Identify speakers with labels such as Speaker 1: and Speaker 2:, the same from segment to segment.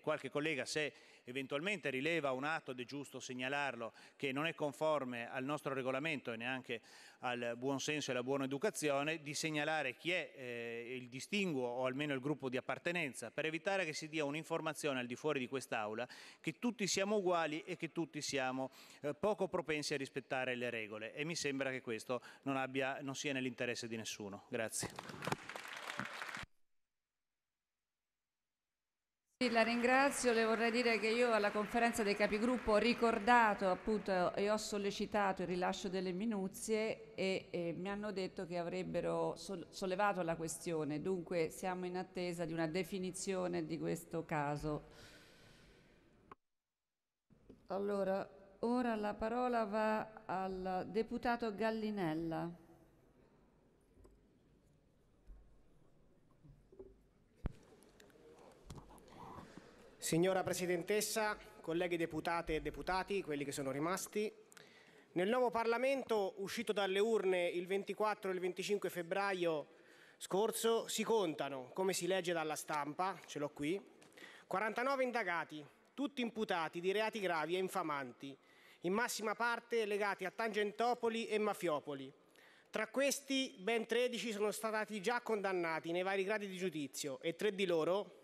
Speaker 1: qualche collega se eventualmente rileva un atto ed è giusto segnalarlo che non è conforme al nostro regolamento e neanche al buon senso e alla buona educazione di segnalare chi è eh, il distinguo o almeno il gruppo di appartenenza per evitare che si dia un'informazione al di fuori di quest'Aula che tutti siamo uguali e che tutti siamo eh, poco propensi a rispettare le regole e mi sembra che questo non, abbia, non sia nell'interesse di nessuno.
Speaker 2: Grazie. La ringrazio, le vorrei dire che io alla conferenza dei capigruppo ho ricordato appunto e ho sollecitato il rilascio delle minuzie e, e mi hanno detto che avrebbero sollevato la questione, dunque siamo in attesa di una definizione di questo caso. Allora, ora la parola va al deputato Gallinella.
Speaker 3: Signora Presidentessa, colleghi deputate e deputati, quelli che sono rimasti, nel nuovo Parlamento uscito dalle urne il 24 e il 25 febbraio scorso si contano, come si legge dalla stampa, ce l'ho qui, 49 indagati, tutti imputati di reati gravi e infamanti, in massima parte legati a Tangentopoli e Mafiopoli. Tra questi ben 13 sono stati già condannati nei vari gradi di giudizio e tre di loro,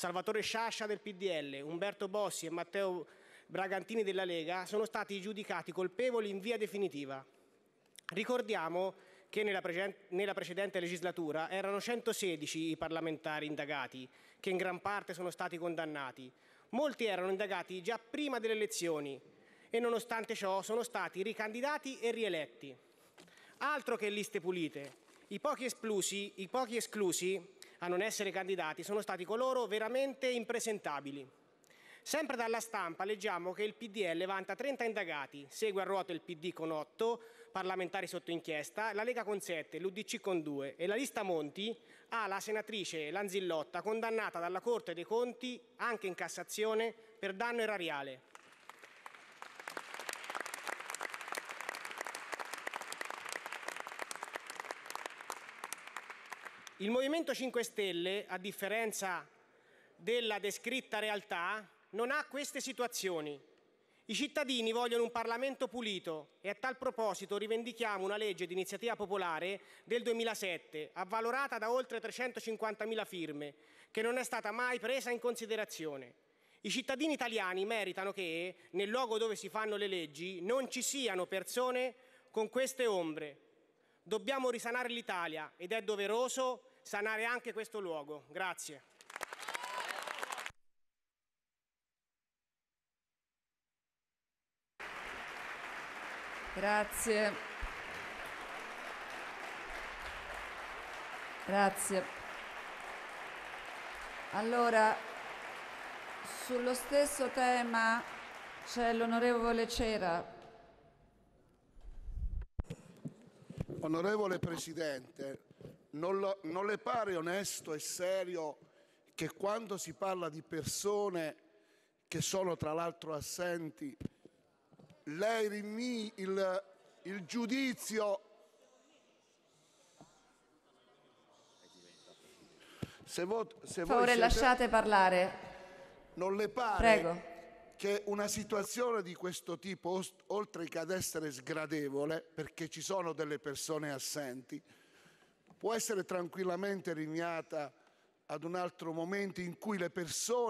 Speaker 3: Salvatore Sciascia del PDL, Umberto Bossi e Matteo Bragantini della Lega sono stati giudicati colpevoli in via definitiva. Ricordiamo che nella, pre nella precedente legislatura erano 116 i parlamentari indagati, che in gran parte sono stati condannati. Molti erano indagati già prima delle elezioni e nonostante ciò sono stati ricandidati e rieletti. Altro che liste pulite. I pochi, esplusi, i pochi esclusi a non essere candidati sono stati coloro veramente impresentabili. Sempre dalla stampa leggiamo che il PDL vanta 30 indagati, segue a ruota il PD con 8 parlamentari sotto inchiesta, la Lega con 7, l'UDC con 2 e la lista Monti ha la senatrice Lanzillotta condannata dalla Corte dei Conti anche in Cassazione per danno erariale. Il Movimento 5 Stelle, a differenza della descritta realtà, non ha queste situazioni. I cittadini vogliono un Parlamento pulito e a tal proposito rivendichiamo una legge di iniziativa popolare del 2007, avvalorata da oltre 350.000 firme, che non è stata mai presa in considerazione. I cittadini italiani meritano che, nel luogo dove si fanno le leggi, non ci siano persone con queste ombre. Dobbiamo risanare l'Italia ed è doveroso sanare anche questo luogo. Grazie.
Speaker 2: Grazie. Grazie. Allora, sullo stesso tema c'è l'onorevole Cera.
Speaker 4: Onorevole Presidente, non, lo, non, le pare onesto e serio che quando si parla di persone che sono tra l'altro assenti, lei rinvii il, il giudizio Se, vo- se Favore, siete... lasciate parlare. Non le pare Prego. che una situazione di questo tipo, oltre che ad essere sgradevole, perché ci sono delle persone assenti, può essere tranquillamente rinviata ad un altro momento in cui le persone